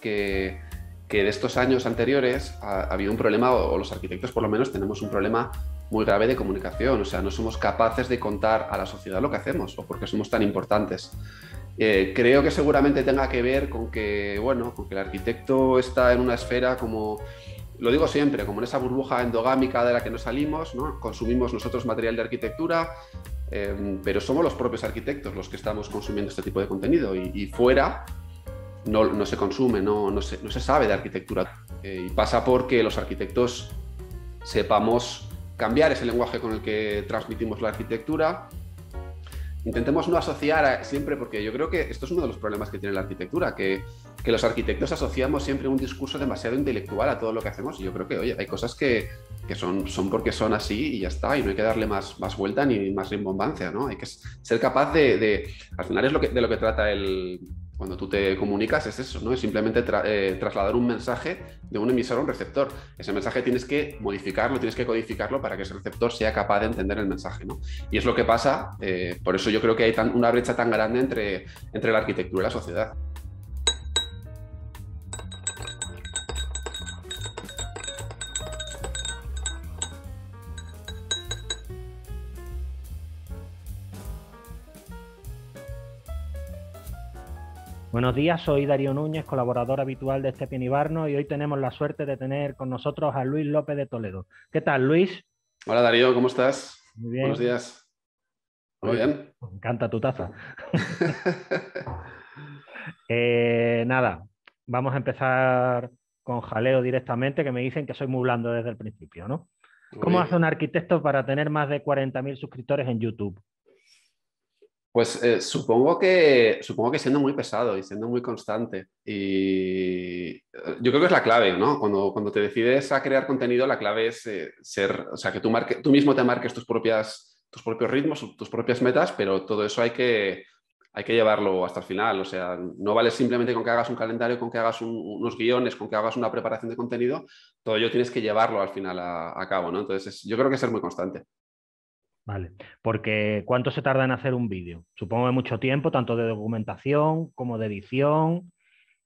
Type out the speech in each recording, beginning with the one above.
que, en estos años anteriores ha, ah, habido un problema, o los arquitectos por lo menos tenemos un problema muy grave de comunicación, o sea, no somos capaces de contar a la sociedad lo que hacemos o por qué somos tan importantes. Eh, creo que seguramente tenga que ver con que, bueno, con el arquitecto está en una esfera como, lo digo siempre, como en esa burbuja endogámica de la que nos salimos, consumimos nosotros material de arquitectura, eh, pero somos los propios arquitectos los que estamos consumiendo este tipo de contenido y, y fuera no, se consume, no, se, sabe de arquitectura. Eh, y pasa porque los arquitectos sepamos cambiar ese lenguaje con el que transmitimos la arquitectura. Intentemos no asociar siempre, porque yo creo que esto es uno de los problemas que tiene la arquitectura, que, los arquitectos asociamos siempre un discurso demasiado intelectual a todo lo que hacemos. Y yo creo que, oye, hay cosas que, son, son porque son así y ya está, y no hay que darle más, más vuelta ni más rimbombancia, ¿no? Hay que ser capaz de, de al final es lo que, de lo que trata el, cuando tú te comunicas es eso, ¿no? Es simplemente eh, trasladar un mensaje de un emisor a un receptor. Ese mensaje tienes que modificarlo, tienes que codificarlo para que ese receptor sea capaz de entender el mensaje, ¿no? Y es lo que pasa, eh, por eso yo creo que hay una brecha tan grande entre, entre la arquitectura y la sociedad. Buenos días, soy Darío Núñez, colaborador habitual de este Ibarno, y hoy tenemos la suerte de tener con nosotros a Luis López de Toledo. ¿Qué tal, Luis? Hola, Darío, ¿cómo estás? Muy bien. Buenos días. Muy bien. Pues me encanta tu taza. Eh, nada, vamos a empezar con jaleo directamente, que me dicen que soy muy blando desde el principio, ¿no? ¿Cómo hace un arquitecto para tener más de 40.000 suscriptores en YouTube? Pues eh, supongo, que, supongo que siendo muy pesado y siendo muy constante. Y eh, yo creo que es la clave, ¿no? Cuando, cuando te decides a crear contenido, la clave es eh, ser, o sea, que tú, marque, tú mismo te marques tus, propias, tus propios ritmos, tus propias metas, pero todo eso hay que, hay que llevarlo hasta el final. O sea, no vale simplemente con que hagas un calendario, con que hagas unos guiones, con que hagas una preparación de contenido. Todo ello tienes que llevarlo al final a, cabo, ¿no? Entonces, yo creo que es ser muy constante. Vale, porque ¿cuánto se tarda en hacer un vídeo? Supongo que mucho tiempo, tanto de documentación como de edición.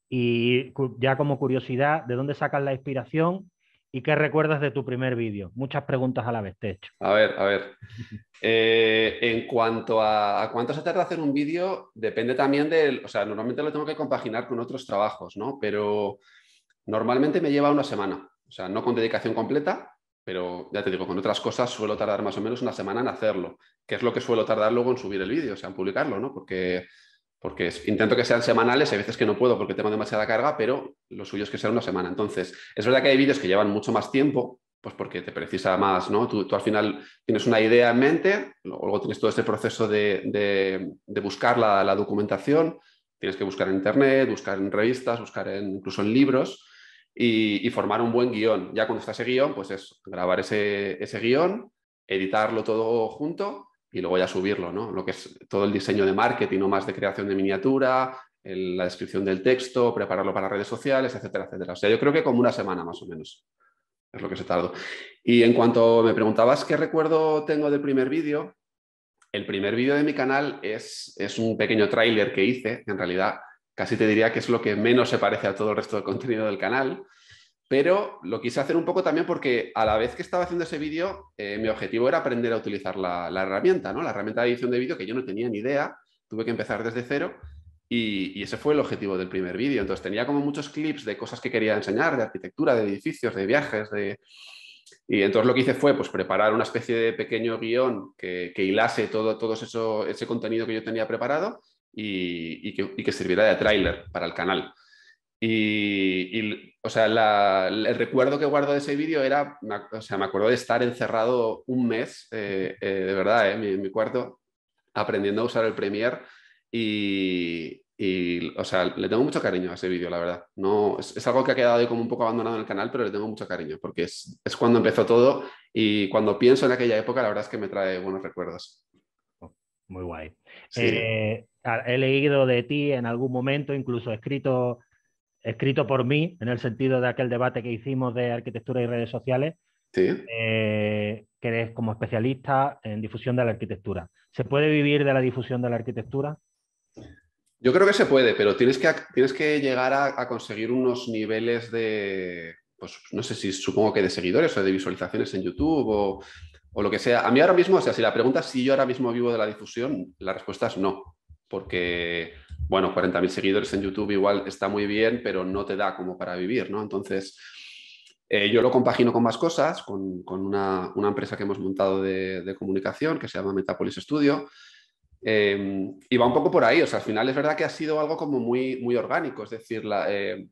Y ya como curiosidad, ¿de dónde sacas la inspiración y qué recuerdas de tu primer vídeo? Muchas preguntas a la vez te he hecho. A ver, a ver. Eh, en cuanto a, a, cuánto se tarda hacer un vídeo, depende también del, o sea, normalmente lo tengo que compaginar con otros trabajos, ¿no? Pero normalmente me lleva una semana, o sea, no con dedicación completa, pero ya te digo, con otras cosas suelo tardar más o menos una semana en hacerlo, que es lo que suelo tardar luego en subir el vídeo, o sea, en publicarlo, ¿no? Porque, porque intento que sean semanales, hay veces que no puedo porque tengo demasiada carga, pero lo suyo es que sea una semana. Entonces, es verdad que hay vídeos que llevan mucho más tiempo, pues porque te precisa más, ¿no? Tú, al final tienes una idea en mente, luego tienes todo este proceso de, buscar la, documentación, tienes que buscar en internet, buscar en revistas, buscar incluso en libros, y, formar un buen guión. Ya cuando está ese guión, pues es grabar ese, guión, editarlo todo junto y luego ya subirlo, ¿no? Lo que es todo el diseño de marketing, no más de creación de miniatura, la descripción del texto, prepararlo para redes sociales, etcétera, etcétera. O sea, yo creo que como una semana más o menos es lo que se tardó. Y en cuanto me preguntabas qué recuerdo tengo del primer vídeo, el primer vídeo de mi canal es, es un pequeño tráiler que hice, en realidad Casi te diría que es lo que menos se parece a todo el resto del contenido del canal. Pero lo quise hacer un poco también porque a la vez que estaba haciendo ese vídeo, eh, mi objetivo era aprender a utilizar la, herramienta, ¿no? La herramienta de edición de vídeo que yo no tenía ni idea, tuve que empezar desde cero y, ese fue el objetivo del primer vídeo. Entonces tenía como muchos clips de cosas que quería enseñar, de arquitectura, de edificios, de viajes, Y entonces lo que hice fue pues, preparar una especie de pequeño guión que, que hilase todo, ese contenido que yo tenía preparado y, que, y sirviera de tráiler para el canal. Y, o sea, el recuerdo que guardo de ese vídeo era, o sea, me acuerdo de estar encerrado un mes, eh, eh, de verdad, eh, en mi, cuarto, aprendiendo a usar el Premiere y, o sea, le tengo mucho cariño a ese vídeo, la verdad. No, es, algo que ha quedado ahí como un poco abandonado en el canal, pero le tengo mucho cariño, porque es, es, cuando empezó todo y cuando pienso en aquella época, la verdad es que me trae buenos recuerdos. Muy guay. Eh, he leído de ti en algún momento, incluso escrito, escrito por mí, en el sentido de aquel debate que hicimos de arquitectura y redes sociales, sí. Eh, que eres como especialista en difusión de la arquitectura. ¿Se puede vivir de la difusión de la arquitectura? Yo creo que se puede, pero tienes que, tienes que llegar a, a conseguir unos niveles de, pues no sé si supongo que de seguidores o de visualizaciones en YouTube o o lo que sea. A mí ahora mismo, o sea, si la pregunta es si yo ahora mismo vivo de la difusión, la respuesta es no, porque, bueno, 40.000 seguidores en YouTube igual está muy bien, pero no te da como para vivir, ¿no? Entonces, eh, yo lo compagino con más cosas, con, una, empresa que hemos montado de, comunicación que se llama Metapolis Studio. Eh, y va un poco por ahí, o sea, al final es verdad que ha sido algo como muy, muy orgánico, es decir, la, eh,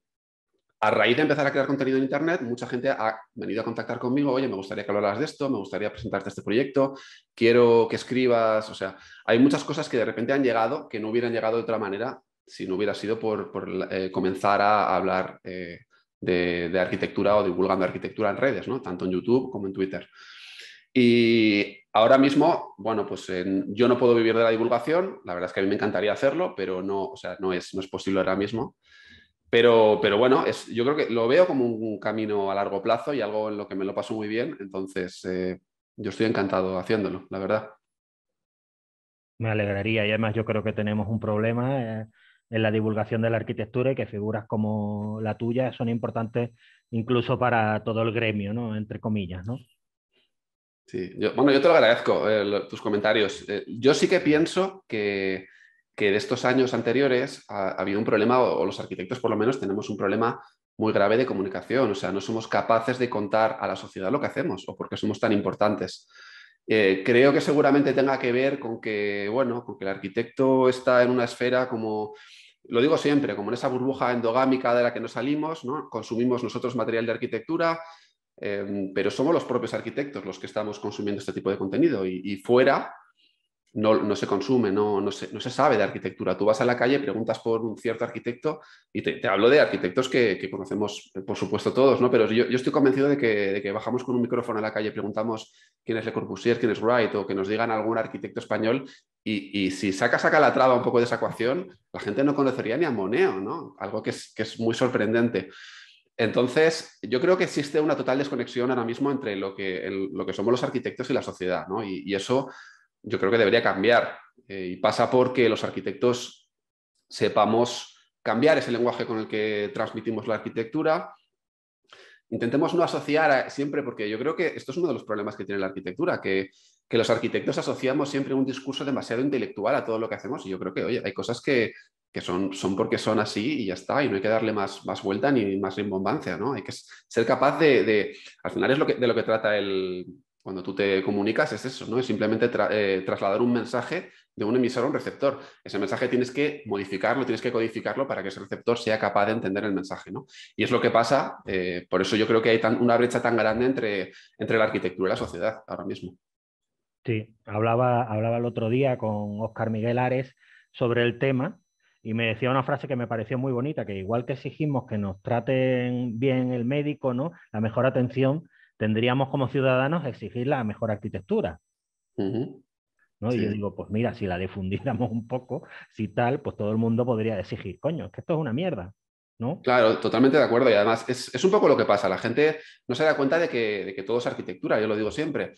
a raíz de empezar a crear contenido en Internet, mucha gente ha venido a contactar conmigo, oye, me gustaría que hablaras de esto, me gustaría presentarte este proyecto, quiero que escribas, o sea, hay muchas cosas que de repente han llegado que no hubieran llegado de otra manera si no hubiera sido por, eh, comenzar a hablar eh, de, arquitectura o divulgando arquitectura en redes, ¿no? tanto en YouTube como en Twitter. Y ahora mismo, bueno, pues yo no puedo vivir de la divulgación, la verdad es que a mí me encantaría hacerlo, pero no, sea, no, es, no es posible ahora mismo. Pero, bueno, es, yo creo que lo veo como un camino a largo plazo y algo en lo que me lo paso muy bien. Entonces, eh, yo estoy encantado haciéndolo, la verdad. Me alegraría y además yo creo que tenemos un problema. Eh, en la divulgación de la arquitectura y que figuras como la tuya son importantes incluso para todo el gremio, ¿no? Entre comillas, ¿no? Sí, bueno, yo te lo agradezco, eh, tus comentarios. yo sí que pienso que que de estos años anteriores ah, ha, un problema, o los arquitectos por lo menos tenemos un problema muy grave de comunicación, o sea, no somos capaces de contar a la sociedad lo que hacemos o por qué somos tan importantes. Eh, creo que seguramente tenga que ver con que, bueno, con el arquitecto está en una esfera como, lo digo siempre, como en esa burbuja endogámica de la que nos salimos, ¿no? consumimos nosotros material de arquitectura, em, pero somos los propios arquitectos los que estamos consumiendo este tipo de contenido y fuera no, se consume, no, no, se, sabe de arquitectura. Tú vas a la calle, preguntas por un cierto arquitecto, y te, hablo de arquitectos que, conocemos, eh, por supuesto, todos, ¿no? Pero yo, estoy convencido de que, que, bajamos con un micrófono a la calle, preguntamos quién es Le Corbusier, quién es Wright, o que nos digan algún arquitecto español, y, si sacas saca la un poco de esa ecuación, la gente no conocería ni a Moneo, ¿no? Algo que es, muy sorprendente. Entonces, yo creo que existe una total desconexión ahora mismo entre lo que, lo que somos los arquitectos y la sociedad, ¿no? y eso yo creo que debería cambiar. Eh, y pasa porque los arquitectos sepamos cambiar ese lenguaje con el que transmitimos la arquitectura. Intentemos no asociar siempre, porque yo creo que esto es uno de los problemas que tiene la arquitectura, que, que los arquitectos asociamos siempre un discurso demasiado intelectual a todo lo que hacemos. Y yo creo que, oye, hay cosas que, que son, son, porque son así y ya está, y no hay que darle más, más vuelta ni más rimbombancia, ¿no? Hay que ser capaz de, de al final es lo que, de lo que trata el, cuando tú te comunicas es eso, ¿no? Es simplemente eh, trasladar un mensaje de un emisor a un receptor. Ese mensaje tienes que modificarlo, tienes que codificarlo para que ese receptor sea capaz de entender el mensaje, ¿no? Y es lo que pasa, eh, por eso yo creo que hay tan, una brecha tan grande entre, entre la arquitectura y la sociedad ahora mismo. Sí, hablaba, hablaba el otro día con Oscar Miguel Ares sobre el tema y me decía una frase que me pareció muy bonita, que igual que exigimos que nos traten bien el médico, ¿no? La mejor atención tendríamos como ciudadanos exigir la mejor arquitectura. Y yo digo, pues mira, si la difundiéramos un poco, si tal, pues todo el mundo podría exigir, coño, es que esto es una mierda. ¿No? Claro, totalmente de acuerdo. Y además es, un poco lo que pasa. La gente no se da cuenta de que, de que todo es arquitectura, yo lo digo siempre.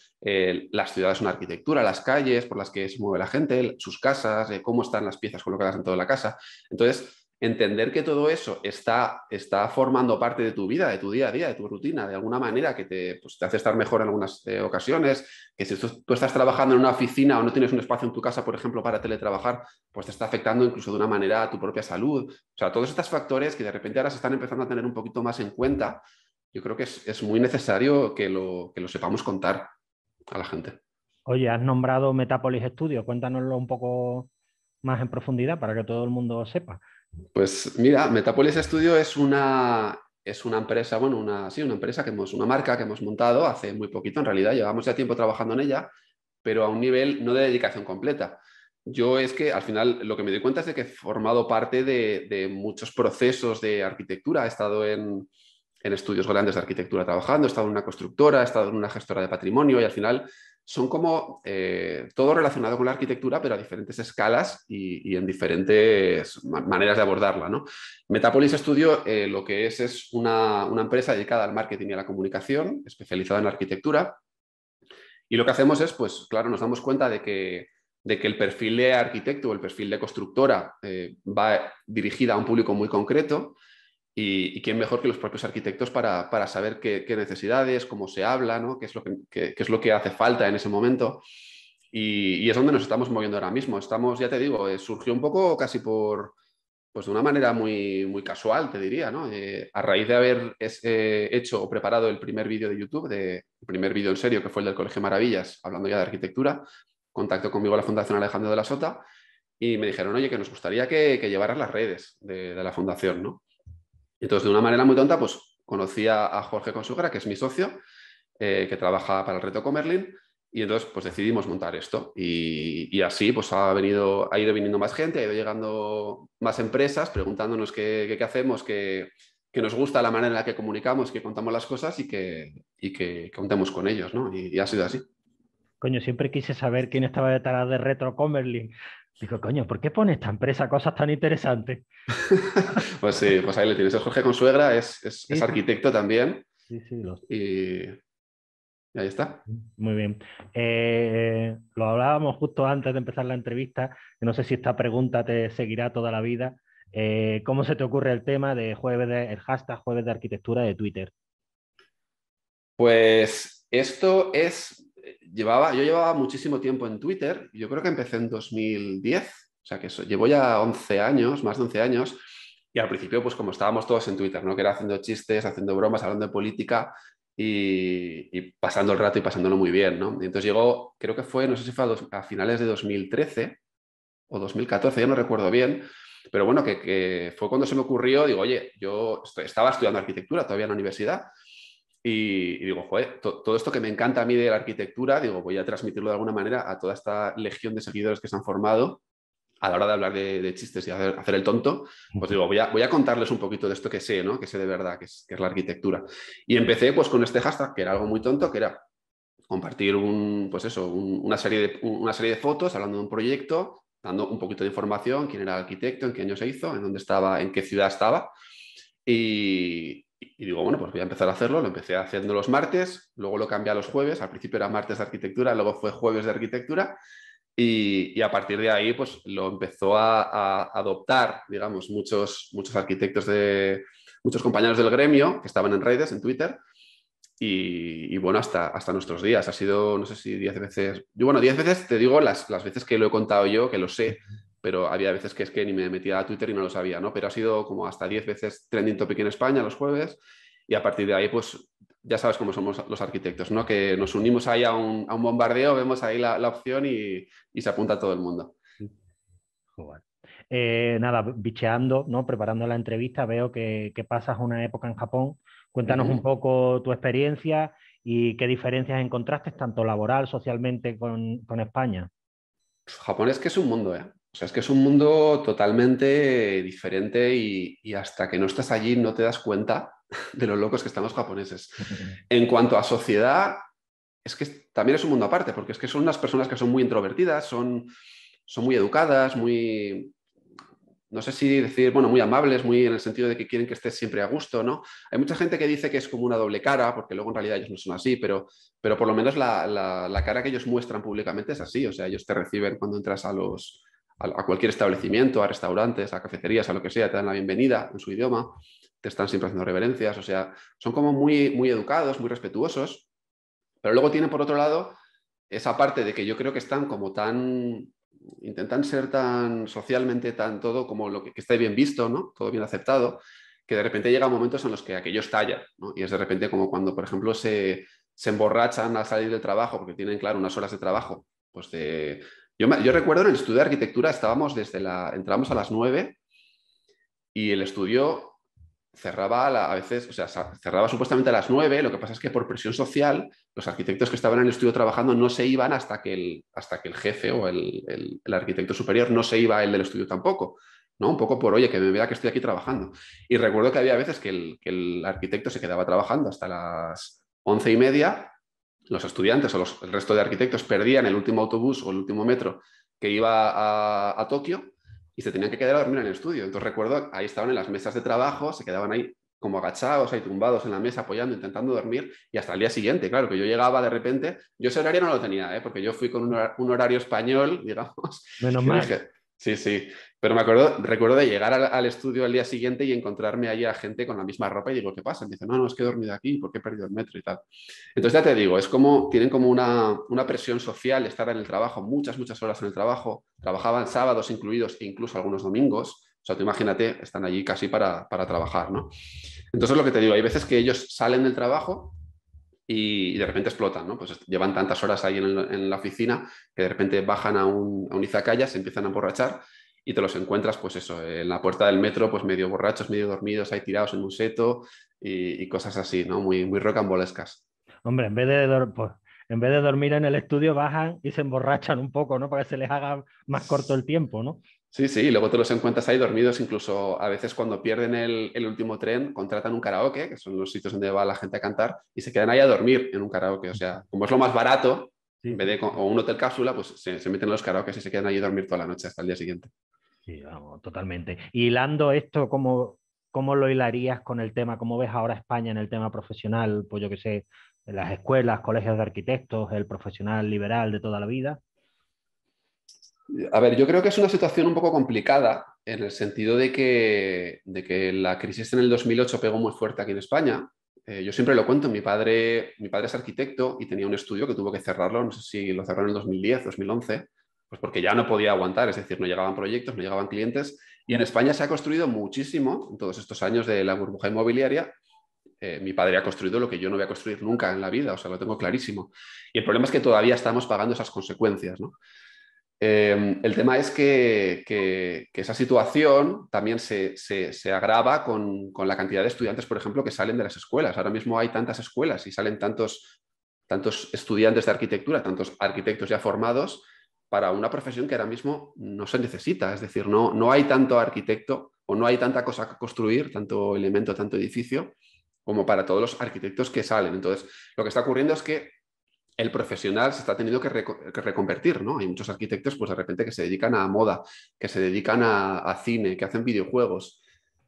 las ciudades son arquitectura, las calles por las que se mueve la gente, sus casas, eh, cómo están las piezas colocadas en toda la casa. Entonces, entender que todo eso está, está formando parte de tu vida, de tu día a día, de tu rutina, de alguna manera que te, pues, hace estar mejor en algunas eh, ocasiones, que si tú, estás trabajando en una oficina o no tienes un espacio en tu casa, por ejemplo, para teletrabajar, pues te está afectando incluso de una manera a tu propia salud. O sea, todos estos factores que de repente ahora se están empezando a tener un poquito más en cuenta, yo creo que es, muy necesario que lo, sepamos contar a la gente. Oye, has nombrado Metapolis Studio, cuéntanoslo un poco más en profundidad para que todo el mundo sepa. Pues mira, Metapolis Studio es una, es una empresa, bueno, una, sí, una empresa que hemos, una marca que hemos montado hace muy poquito, en realidad llevamos ya tiempo trabajando en ella, pero a un nivel no de dedicación completa. Yo es que al final lo que me doy cuenta es de que he formado parte de, de muchos procesos de arquitectura, he estado en, en estudios grandes de arquitectura trabajando, he estado en una constructora, he estado en una gestora de patrimonio y al final son como eh, todo relacionado con la arquitectura, pero a diferentes escalas y, en diferentes maneras de abordarla. ¿no? Metapolis Studio eh, lo que es es una, empresa dedicada al marketing y a la comunicación, especializada en arquitectura. Y lo que hacemos es, pues claro, nos damos cuenta de que de que el perfil de arquitecto o el perfil de constructora eh, va dirigida a un público muy concreto y, quién mejor que los propios arquitectos para, saber qué, necesidades, cómo se habla, ¿no? qué, es lo que, es lo que hace falta en ese momento. Y, es donde nos estamos moviendo ahora mismo. Estamos, ya te digo, eh, surgió un poco casi por, pues de una manera muy, muy casual, te diría, ¿no? Eh, a raíz de haber eh, hecho o preparado el primer vídeo de YouTube, de, el primer vídeo en serio, que fue el del Colegio Maravillas, hablando ya de arquitectura, contacto conmigo la Fundación Alejandro de la Sota, y me dijeron, oye, que nos gustaría que, llevaras las redes de la fundación, ¿no? Entonces, de una manera muy tonta, pues conocí a, Jorge Consugra, que es mi socio, eh, que trabaja para el reto Comerlin, y entonces pues decidimos montar esto. Y, así pues ha, venido, ha ido viniendo más gente, ha ido llegando más empresas preguntándonos qué, hacemos, que nos gusta la manera en la que comunicamos, que contamos las cosas y que, y que contemos con ellos, ¿no? y, ha sido así coño, siempre quise saber quién estaba detrás de Retro Dijo, Digo, coño, ¿por qué pone esta empresa cosas tan interesantes? pues sí, pues ahí le tienes. Jorge Consuegra es, arquitecto también. Sí, sí. Y... ahí está. Muy bien. Eh, lo hablábamos justo antes de empezar la entrevista. No sé si esta pregunta te seguirá toda la vida. Eh, ¿Cómo se te ocurre el tema de jueves el hashtag jueves de arquitectura de Twitter? Pues esto es llevaba, yo llevaba muchísimo tiempo en Twitter, yo creo que empecé en 2010, o sea que llevo ya 11 años, más de 11 años, y al principio, pues como estábamos todos en Twitter, ¿no? Que era haciendo chistes, haciendo bromas, hablando de política y, pasando el rato y pasándolo muy bien, ¿no? Y entonces llegó, creo que fue, no sé si fue a, finales de 2013 o 2014, ya no recuerdo bien, pero bueno, que, fue cuando se me ocurrió, digo, oye, yo estaba estudiando arquitectura todavía en la universidad y, digo, joder, todo esto que me encanta a mí de la arquitectura, digo, voy a transmitirlo de alguna manera a toda esta legión de seguidores que se han formado a la hora de hablar de, chistes y hacer, el tonto, pues digo, voy a, contarles un poquito de esto que sé, ¿no? Que sé de verdad, que es, la arquitectura. Y empecé pues con este hashtag, que era algo muy tonto, que era compartir un, pues eso, una, serie de, una serie de fotos hablando de un proyecto, dando un poquito de información, quién era el arquitecto, en qué año se hizo, en dónde estaba, en qué ciudad estaba. Y, y digo, bueno, pues voy a empezar a hacerlo. Lo empecé haciendo los martes, luego lo cambié a los jueves. Al principio era martes de arquitectura, luego fue jueves de arquitectura. Y, y a partir de ahí, pues lo empezó a, adoptar, digamos, muchos, muchos arquitectos de muchos compañeros del gremio que estaban en redes, en Twitter. Y, bueno, hasta, hasta nuestros días. Ha sido, no sé si 10 veces. Yo, bueno, 10 veces te digo las, las veces que lo he contado yo, que lo sé, pero había veces que es que ni me metía a Twitter y no lo sabía, ¿no? Pero ha sido como hasta 10 veces trending topic en España los jueves y a partir de ahí, pues ya sabes cómo somos los arquitectos, ¿no? Que nos unimos ahí a un, bombardeo, vemos ahí la, opción y, se apunta a todo el mundo. Eh, nada, bicheando, ¿no? preparando la entrevista, veo que, pasas una época en Japón. Cuéntanos un poco tu experiencia y qué diferencias encontraste, tanto laboral, socialmente, con, con España. Japón es que es un mundo, ¿eh? O sea, es que es un mundo totalmente diferente y, hasta que no estás allí no te das cuenta de lo locos que están los japoneses. En cuanto a sociedad, es que también es un mundo aparte, porque es que son unas personas que son muy introvertidas, son, son muy educadas, muy, no sé si decir, bueno, muy amables, muy en el sentido de que quieren que estés siempre a gusto, ¿no? Hay mucha gente que dice que es como una doble cara, porque luego en realidad ellos no son así, pero, pero por lo menos la cara que ellos muestran públicamente es así, o sea, ellos te reciben cuando entras a los a, cualquier establecimiento, a restaurantes, a cafeterías, a lo que sea, te dan la bienvenida en su idioma, te están siempre haciendo reverencias, o sea, son como muy, muy educados, muy respetuosos, pero luego tienen por otro lado esa parte de que yo creo que están como tan, intentan ser tan socialmente, tan todo como lo que, que esté bien visto, ¿no? Todo bien aceptado, que de repente llegan momentos en los que aquello estalla, Y es de repente como cuando, por ejemplo, se, se emborrachan al salir del trabajo, porque tienen, claro, unas horas de trabajo, pues de yo, recuerdo en el estudio de arquitectura estábamos desde la, entramos a las 9 y el estudio cerraba a, veces, o sea, cerraba supuestamente a las 9, lo que pasa es que por presión social los arquitectos que estaban en el estudio trabajando no se iban hasta que el, hasta que el jefe o el, arquitecto superior no se iba el del estudio tampoco. ¿no? Un poco por, oye, que me vea que estoy aquí trabajando. Y recuerdo que había veces que el, que el arquitecto se quedaba trabajando hasta las once y media los estudiantes o los, el resto de arquitectos perdían el último autobús o el último metro que iba a, Tokio y se tenían que quedar a dormir en el estudio. Entonces recuerdo, ahí estaban en las mesas de trabajo, se quedaban ahí como agachados, ahí tumbados en la mesa, apoyando, intentando dormir, y hasta el día siguiente, claro, que yo llegaba de repente, yo ese horario no lo tenía, ¿eh? porque yo fui con un, horario español, digamos. Menos mal. sí, sí, pero me acuerdo, recuerdo de llegar al, estudio al día siguiente y encontrarme allí a gente con la misma ropa y digo, ¿qué pasa? Me dicen, no, no, es que he dormido aquí, porque he perdido el metro y tal? Entonces ya te digo, es como, tienen como una, presión social estar en el trabajo, muchas, muchas horas en el trabajo, trabajaban sábados incluidos e incluso algunos domingos, o sea, tú imagínate, están allí casi para, trabajar, ¿no? Entonces, lo que te digo, hay veces que ellos salen del trabajo y de repente explotan, ¿no? Pues llevan tantas horas ahí en, la oficina que de repente bajan a un, a se empiezan a emborrachar y te los encuentras, pues eso, en la puerta del metro, pues medio borrachos, medio dormidos, ahí tirados en un seto y, cosas así, ¿no? Muy, muy rocambolescas. Hombre, en vez de pues, en vez de dormir en el estudio, bajan y se emborrachan un poco, ¿no? Para que se les haga más corto el tiempo, ¿no? Sí, sí, luego te los encuentras ahí dormidos, incluso a veces cuando pierden el, último tren, contratan un karaoke, que son los sitios donde va la gente a cantar, y se quedan ahí a dormir en un karaoke. O sea, como es lo más barato, en vez de un hotel cápsula, pues se, meten en los karaokes y se quedan ahí a dormir toda la noche hasta el día siguiente. Sí, totalmente. Y hilando esto, ¿cómo, lo hilarías con el tema? ¿Cómo ves ahora España en el tema profesional? Pues yo que sé, las escuelas, colegios de arquitectos, el profesional liberal de toda la vida. A ver, yo creo que es una situación un poco complicada en el sentido de que, de que la crisis en el 2008 pegó muy fuerte aquí en España. Eh, yo siempre lo cuento, mi padre, mi padre es arquitecto y tenía un estudio que tuvo que cerrarlo, no sé si lo cerraron en el 2010, 2011, pues porque ya no podía aguantar, es decir, no llegaban proyectos, no llegaban clientes. Y en España se ha construido muchísimo en todos estos años de la burbuja inmobiliaria. Eh, mi padre ha construido lo que yo no voy a construir nunca en la vida, o sea, lo tengo clarísimo. Y el problema es que todavía estamos pagando esas consecuencias, ¿no? Em, el tema es que, esa situación también se, agrava con, con, la cantidad de estudiantes, por ejemplo, que salen de las escuelas. Ahora mismo hay tantas escuelas y salen tantos, tantos estudiantes de arquitectura, tantos arquitectos ya formados, para una profesión que ahora mismo no se necesita. Es decir, no, no hay tanto arquitecto o no hay tanta cosa que construir, tanto elemento, tanto edificio, como para todos los arquitectos que salen. Entonces, lo que está ocurriendo es que el profesional se está teniendo que, reconvertir, ¿no? Hay muchos arquitectos, pues de repente, que se dedican a moda, que se dedican a, a cine, que hacen videojuegos,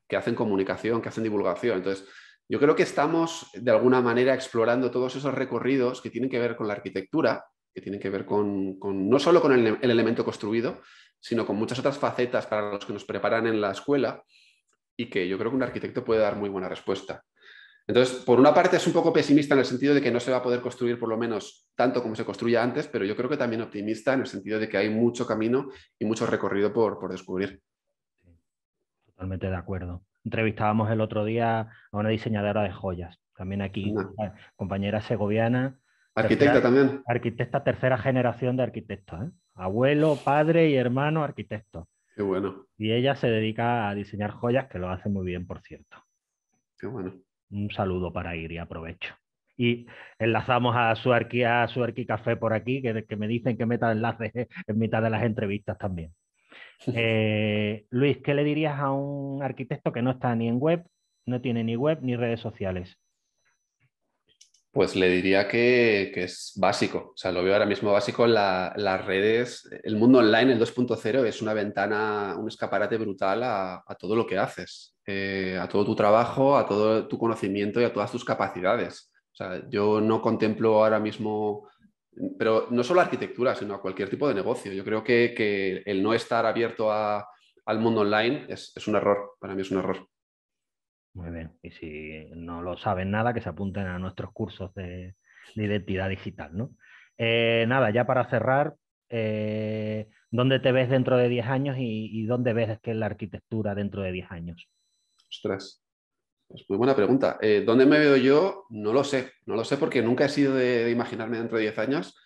que hacen comunicación, que hacen divulgación. Entonces, yo creo que estamos, de alguna manera, explorando todos esos recorridos que tienen que ver con la arquitectura, que tienen que ver con, no solo con el, elemento construido, sino con muchas otras facetas para los que nos preparan en la escuela y que yo creo que un arquitecto puede dar muy buena respuesta. Entonces, por una parte es un poco pesimista en el sentido de que no se va a poder construir por lo menos tanto como se construía antes, pero yo creo que también optimista en el sentido de que hay mucho camino y mucho recorrido por, descubrir. Totalmente de acuerdo. Entrevistábamos el otro día a una diseñadora de joyas, también aquí, compañera segoviana, Arquitecta también. Arquitecta, tercera generación de arquitectos. ¿eh? Abuelo, padre y hermano arquitecto. Qué bueno. Y ella se dedica a diseñar joyas, que lo hace muy bien, por cierto. Qué bueno. Un saludo para ir y aprovecho. Y enlazamos a su, arqui, a su café por aquí, que, me dicen que meta enlaces en mitad de las entrevistas también. Eh, Luis, ¿qué le dirías a un arquitecto que no está ni en web, no tiene ni web ni redes sociales? Pues le diría que, es básico, o sea, lo veo ahora mismo básico. en las redes, el mundo online, el 2.0, es una ventana, un escaparate brutal a, todo lo que haces, eh, a todo tu trabajo, a todo tu conocimiento y a todas tus capacidades. O sea, yo no contemplo ahora mismo, pero no solo arquitectura, sino a cualquier tipo de negocio. Yo creo que, el no estar abierto al mundo online es un error, para mí es un error. Muy bien. Y si no lo saben nada, que se apunten a nuestros cursos de, identidad digital, ¿no? Eh, nada, ya para cerrar, eh, ¿dónde te ves dentro de 10 años y, dónde ves que es la arquitectura dentro de 10 años? Ostras, es pues, muy pues buena pregunta. Eh, ¿Dónde me veo yo? No lo sé, no lo sé porque nunca he sido de, imaginarme dentro de 10 años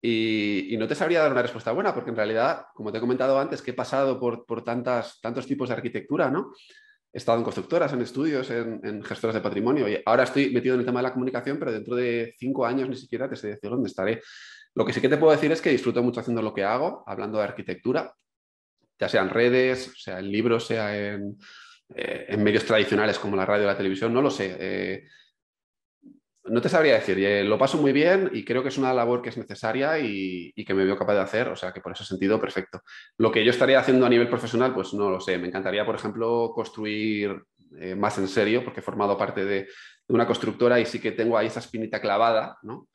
y, no te sabría dar una respuesta buena porque en realidad, como te he comentado antes, que he pasado por, por tantas, tantos tipos de arquitectura, ¿no? he estado en constructoras, en estudios, en, gestoras de patrimonio. Y ahora estoy metido en el tema de la comunicación, pero dentro de cinco años ni siquiera te sé decir dónde estaré. Lo que sí que te puedo decir es que disfruto mucho haciendo lo que hago, hablando de arquitectura, ya sea en redes, sea en libros, sea en, eh, medios tradicionales como la radio o la televisión, no lo sé. Eh, no te sabría decir, eh, lo paso muy bien y creo que es una labor que es necesaria y, que me veo capaz de hacer, o sea que por ese sentido, perfecto. Lo que yo estaría haciendo a nivel profesional, pues no lo sé, me encantaría, por ejemplo, construir eh, más en serio, porque he formado parte de, una constructora y sí que tengo ahí esa espinita clavada, ¿no?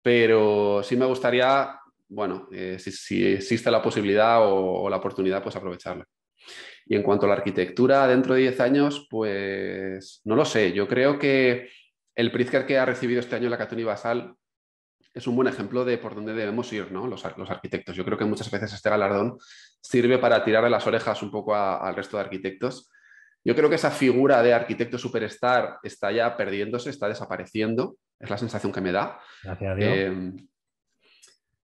Pero sí me gustaría, bueno, eh, si, existe la posibilidad o, o la oportunidad, pues aprovecharla. Y en cuanto a la arquitectura, dentro de 10 años, pues no lo sé, yo creo que el Pritzker que ha recibido este año la Catoni Basal es un buen ejemplo de por dónde debemos ir ¿no? los, arquitectos. Yo creo que muchas veces este galardón sirve para tirar las orejas un poco al resto de arquitectos. Yo creo que esa figura de arquitecto superstar está ya perdiéndose, está desapareciendo. Es la sensación que me da. Gracias Dios. Em,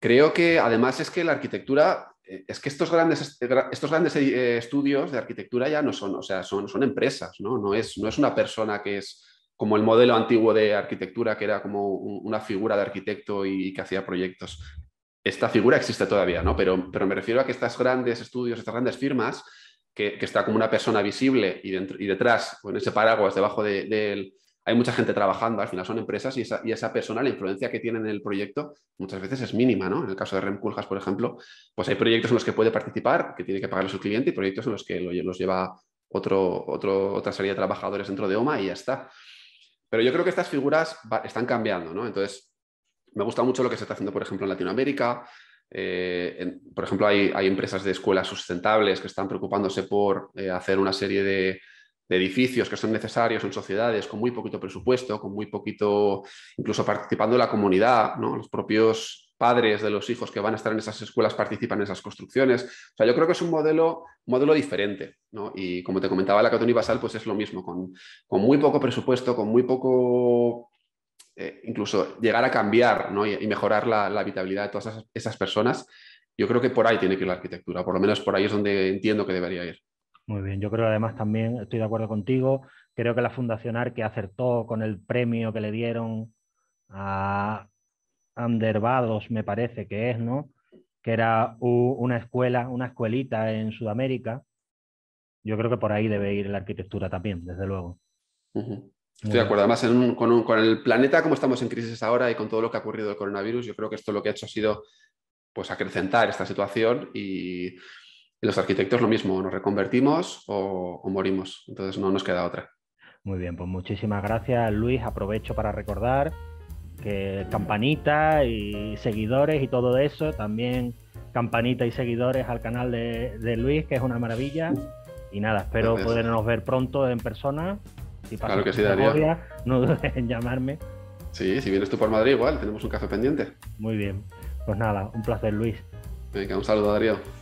creo que además es que la arquitectura, eh, es que estos grandes, estos grandes eh, estudios de arquitectura ya no son, o sea, son, son empresas, ¿no? No es, no es una persona que es como el modelo antiguo de arquitectura, que era como una figura de arquitecto y, que hacía proyectos. Esta figura existe todavía, ¿no? Pero, pero me refiero a que estas grandes estudios, estas grandes firmas, que, está como una persona visible y, dentro, y detrás, en ese paraguas, debajo de, él, hay mucha gente trabajando, al final son empresas y esa, y esa, persona, la influencia que tiene en el proyecto muchas veces es mínima, ¿no? En el caso de Rem Koolhaas, por ejemplo, pues hay proyectos en los que puede participar, que tiene que pagarle a su cliente y proyectos en los que los lleva otro, otro, otra serie de trabajadores dentro de OMA y ya está. Pero yo creo que estas figuras están cambiando, ¿no? Entonces, me gusta mucho lo que se está haciendo, por ejemplo, en Latinoamérica. Eh, por ejemplo, hay, empresas de escuelas sustentables que están preocupándose por eh, hacer una serie de, edificios que son necesarios en sociedades con muy poquito presupuesto, con muy poquito, incluso participando en la comunidad, Los propios padres de los hijos que van a estar en esas escuelas participan en esas construcciones. O sea, yo creo que es un modelo, diferente, ¿no? Y como te comentaba, la y Basal, pues es lo mismo, con, muy poco presupuesto, con muy poco eh, incluso llegar a cambiar y, mejorar la, habitabilidad de todas esas, personas, yo creo que por ahí tiene que ir la arquitectura, por lo menos por ahí es donde entiendo que debería ir. Muy bien, yo creo además también estoy de acuerdo contigo, creo que la Fundación que acertó con el premio que le dieron a, Andervados, me parece que es, ¿no? Que era una escuela, una escuelita en Sudamérica. Yo creo que por ahí debe ir la arquitectura también, desde luego. Estoy de acuerdo. Además, en con, el planeta, como estamos en crisis ahora y con todo lo que ha ocurrido del coronavirus, yo creo que esto lo que ha hecho ha sido pues, acrecentar esta situación y los arquitectos lo mismo, nos reconvertimos o, o morimos. Entonces no nos queda otra. Muy bien, pues muchísimas gracias Luis. Aprovecho para recordar que campanita y seguidores y todo eso, también campanita y seguidores al canal de, Luis, que es una maravilla. Y nada, espero podernos ver pronto en persona. claro que sí, Darío. No dudes en llamarme. Sí, si vienes tú por Madrid igual, tenemos un café pendiente. Muy bien. Pues nada, un placer, Luis. Venga, un saludo, Darío.